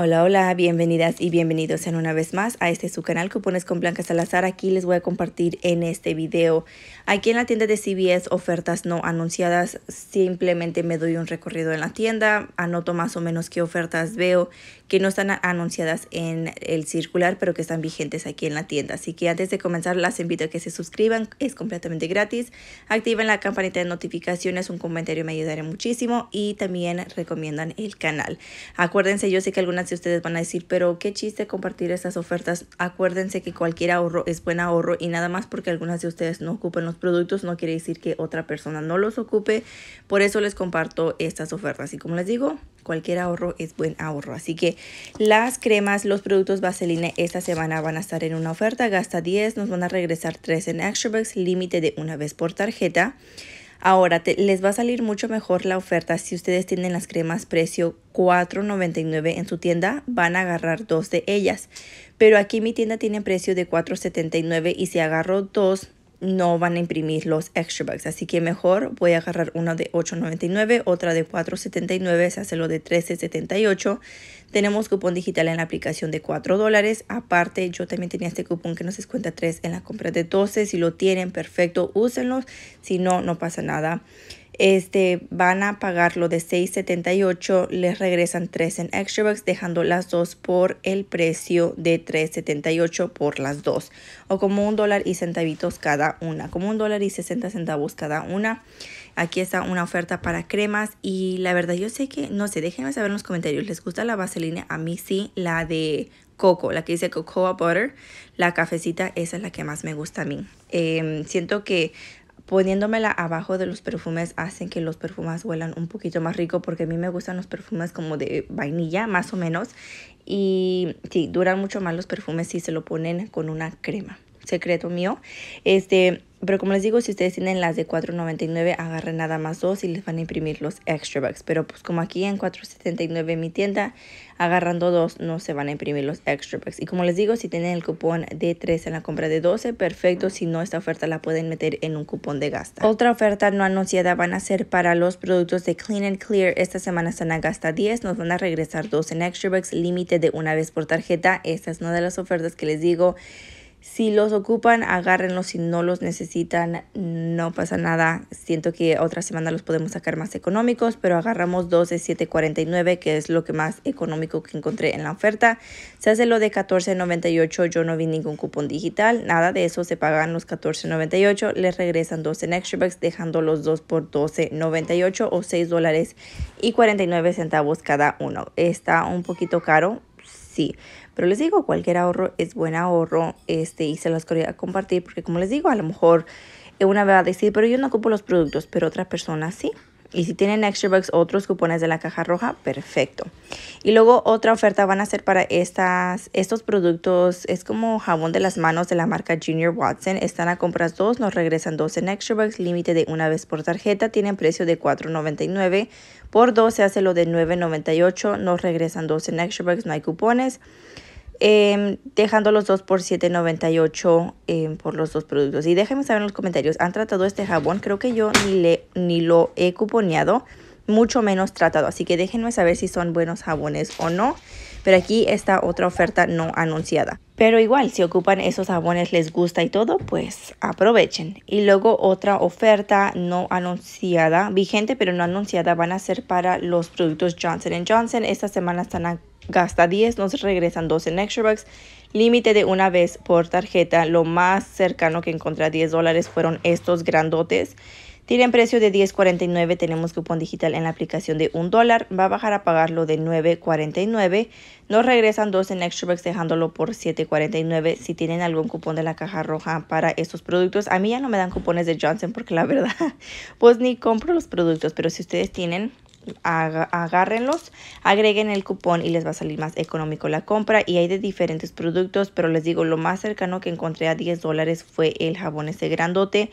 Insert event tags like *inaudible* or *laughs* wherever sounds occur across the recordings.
Hola, hola, bienvenidas y bienvenidos en una vez más a este su canal Cupones con Blanca Salazar. Aquí les voy a compartir en este video. Aquí en la tienda de CBS ofertas no anunciadas, simplemente me doy un recorrido en la tienda, anoto más o menos qué ofertas veo que no están anunciadas en el circular, pero que están vigentes aquí en la tienda. Así que antes de comenzar, las invito a que se suscriban, es completamente gratis. Activen la campanita de notificaciones, un comentario me ayudará muchísimo y también recomiendan el canal. Acuérdense, yo sé que algunas de ustedes van a decir, pero qué chiste compartir estas ofertas. Acuérdense que cualquier ahorro es buen ahorro y nada más porque algunas de ustedes no ocupan los productos, no quiere decir que otra persona no los ocupe. Por eso les comparto estas ofertas. Y como les digo, cualquier ahorro es buen ahorro. Así que las cremas, los productos Vaseline esta semana van a estar en una oferta. Gasta 10, nos van a regresar 3 en Extra límite de una vez por tarjeta. Ahora les va a salir mucho mejor la oferta si ustedes tienen las cremas precio $4.99 en su tienda, van a agarrar dos de ellas. Pero aquí mi tienda tiene precio de $4.79 y si agarro dos, no van a imprimir los extra bucks. Así que mejor voy a agarrar una de 8.99, otra de 4.79, se hace lo de 13.78. Tenemos cupón digital en la aplicación de 4 dólares. Aparte, yo también tenía este cupón que nos descuenta 3 en la compra de 12. Si lo tienen, perfecto, úsenlo Si no, no pasa nada este, van a pagarlo de 6.78, les regresan 3 en extra bucks, dejando las dos por el precio de 3.78 por las dos, o como un dólar y centavitos cada una, como un dólar y 60 centavos cada una. Aquí está una oferta para cremas y la verdad yo sé que, no sé, déjenme saber en los comentarios, ¿les gusta la vaselina? A mí sí, la de coco, la que dice cocoa butter, la cafecita, esa es la que más me gusta a mí. Em, siento que poniéndomela abajo de los perfumes hacen que los perfumes huelan un poquito más rico porque a mí me gustan los perfumes como de vainilla más o menos y sí, duran mucho más los perfumes si se lo ponen con una crema secreto mío. Este, pero como les digo, si ustedes tienen las de $4.99, agarren nada más dos y les van a imprimir los extra bucks. Pero pues como aquí en $4.79 en mi tienda, agarrando dos no se van a imprimir los extra bucks. Y como les digo, si tienen el cupón de 3 en la compra de 12, perfecto. Si no, esta oferta la pueden meter en un cupón de gasta. Otra oferta no anunciada van a ser para los productos de Clean and Clear. Esta semana están a gasta 10, nos van a regresar dos en extra bucks, límite de una vez por tarjeta. Esta es una de las ofertas que les digo si los ocupan, agárrenlos. Si no los necesitan, no pasa nada. Siento que otra semana los podemos sacar más económicos, pero agarramos dos de 7.49, que es lo que más económico que encontré en la oferta. Se hace lo de 14.98. Yo no vi ningún cupón digital, nada de eso. Se pagan los 14.98, les regresan 12 en extra bucks, dejando los dos por 12.98 o 6 dólares y 49 centavos cada uno. Está un poquito caro, sí, pero les digo, cualquier ahorro es buen ahorro este, y se los quería compartir porque como les digo, a lo mejor eh, una va a decir, pero yo no ocupo los productos, pero otras personas sí. Y si tienen extra bucks otros cupones de la caja roja, perfecto. Y luego otra oferta van a ser para estas, estos productos. Es como jabón de las manos de la marca Junior Watson. Están a compras dos, nos regresan dos en extra bucks. Límite de una vez por tarjeta. Tienen precio de $4.99. Por dos se hace lo de $9.98. Nos regresan dos en extra No hay cupones. Em, dejando los dos por $7.98 em, por los dos productos. Y déjenme saber en los comentarios, ¿han tratado este jabón? Creo que yo ni, le, ni lo he cuponeado, mucho menos tratado. Así que déjenme saber si son buenos jabones o no. Pero aquí está otra oferta no anunciada. Pero igual, si ocupan esos jabones, les gusta y todo, pues aprovechen. Y luego otra oferta no anunciada, vigente pero no anunciada, van a ser para los productos Johnson Johnson. Esta semana están gasta 10, nos regresan 12 en extra bucks. Límite de una vez por tarjeta, lo más cercano que encontré a 10 dólares fueron estos grandotes. Tienen precio de 10.49, tenemos cupón digital en la aplicación de 1 dólar, va a bajar a pagarlo de 9.49. Nos regresan 2 en extra bucks dejándolo por 7.49 si tienen algún cupón de la caja roja para estos productos. A mí ya no me dan cupones de Johnson porque la verdad, *laughs* pues ni compro los productos, pero si ustedes tienen, agárrenlos, agreguen el cupón y les va a salir más económico la compra y hay de diferentes productos, pero les digo, lo más cercano que encontré a 10 dólares fue el jabón ese grandote.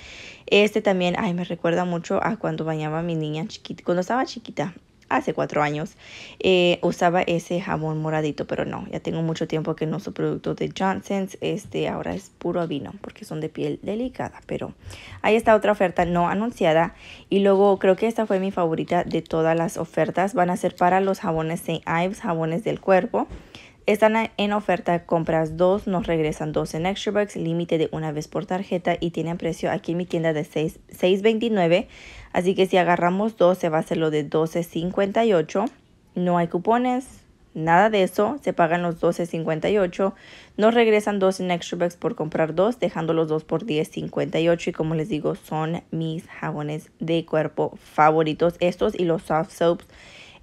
Este también, ay, me recuerda mucho a cuando bañaba mi niña chiquita, cuando estaba chiquita hace cuatro años, eh, usaba ese jabón moradito, pero no, ya tengo mucho tiempo que no uso producto de Johnson's, este ahora es puro avino porque son de piel delicada, pero ahí está otra oferta no anunciada y luego creo que esta fue mi favorita de todas las ofertas, van a ser para los jabones St. Ives, jabones del cuerpo. Están en oferta, compras dos, nos regresan dos en Extra Bucks, límite de una vez por tarjeta y tienen precio aquí en mi tienda de 6.29. Así que si agarramos dos, se va a hacer lo de 12.58. No hay cupones, nada de eso, se pagan los 12.58. Nos regresan dos en Extra Bucks por comprar dos, dejando los dos por 10.58. Y como les digo, son mis jabones de cuerpo favoritos, estos y los soft soaps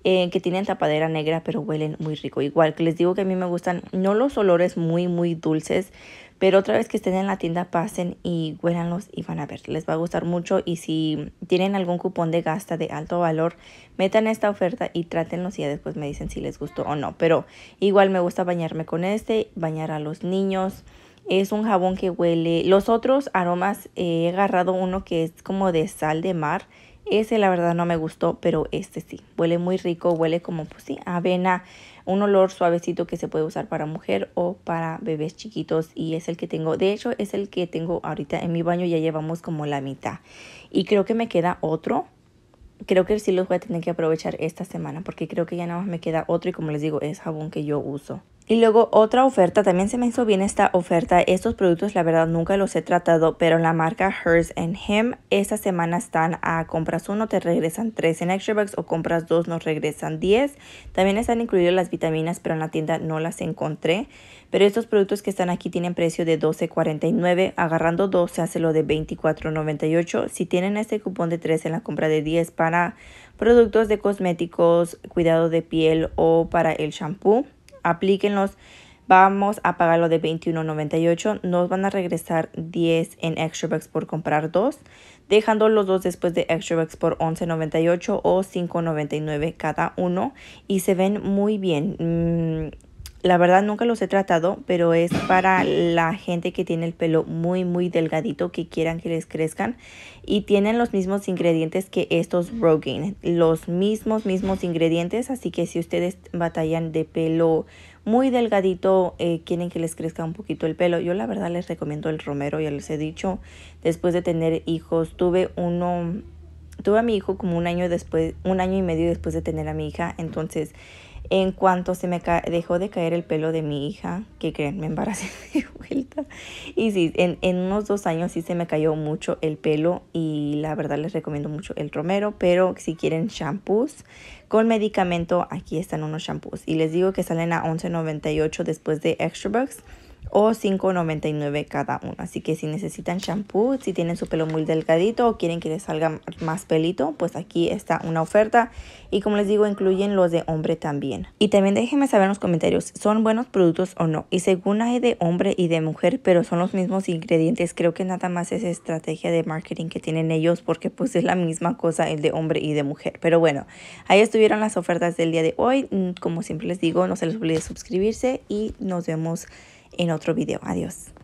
eh, que tienen tapadera negra, pero huelen muy rico. Igual que les digo que a mí me gustan, no los olores muy, muy dulces, pero otra vez que estén en la tienda, pasen y huélanlos y van a ver. Les va a gustar mucho. Y si tienen algún cupón de gasta de alto valor, metan esta oferta y trátenlos y ya después me dicen si les gustó o no. Pero igual me gusta bañarme con este, bañar a los niños. Es un jabón que huele. Los otros aromas, eh, he agarrado uno que es como de sal de mar ese la verdad no me gustó, pero este sí. Huele muy rico, huele como pues sí, avena, un olor suavecito que se puede usar para mujer o para bebés chiquitos y es el que tengo. De hecho, es el que tengo ahorita en mi baño, ya llevamos como la mitad. Y creo que me queda otro. Creo que sí los voy a tener que aprovechar esta semana porque creo que ya nada más me queda otro y como les digo, es jabón que yo uso. Y luego otra oferta, también se me hizo bien esta oferta. Estos productos la verdad nunca los he tratado, pero la marca Hers and hem esta semana están a compras uno te regresan 3 en Extra Bucks o compras dos nos regresan 10. También están incluidas las vitaminas, pero en la tienda no las encontré. Pero estos productos que están aquí tienen precio de $12.49, agarrando dos se hace lo de $24.98. Si tienen este cupón de 3 en la compra de 10 para productos de cosméticos, cuidado de piel o para el shampoo aplíquenlos. Vamos a pagarlo de $21.98. Nos van a regresar 10 en extra bucks por comprar dos, dejando los dos después de extra bucks por $11.98 o $5.99 cada uno. Y se ven muy bien. Mm, la verdad nunca los he tratado, pero es para la gente que tiene el pelo muy muy delgadito, que quieran que les crezcan. Y tienen los mismos ingredientes que estos Rogaine, los mismos mismos ingredientes. Así que si ustedes batallan de pelo muy delgadito, eh, quieren que les crezca un poquito el pelo, yo la verdad les recomiendo el romero, ya les he dicho. Después de tener hijos, tuve uno... Tuve a mi hijo como un año después, un año y medio después de tener a mi hija, entonces en cuanto se me dejó de caer el pelo de mi hija, que creen, me embaracé *laughs* de vuelta. Y sí, en, en, unos dos años sí se me cayó mucho el pelo y la verdad les recomiendo mucho el romero, pero si quieren shampoos con medicamento, aquí están unos shampoos. Y les digo que salen a $11.98 después de Extra Bucks o $5.99 cada uno. Así que si necesitan shampoo, si tienen su pelo muy delgadito o quieren que les salga más pelito, pues aquí está una oferta. Y como les digo, incluyen los de hombre también. Y también déjenme saber en los comentarios, ¿son buenos productos o no? Y según hay de hombre y de mujer, pero son los mismos ingredientes, creo que nada más es estrategia de marketing que tienen ellos porque pues es la misma cosa el de hombre y de mujer. Pero bueno, ahí estuvieron las ofertas del día de hoy. Mm, como siempre les digo, no se les olvide suscribirse y nos vemos en otro video. Adiós.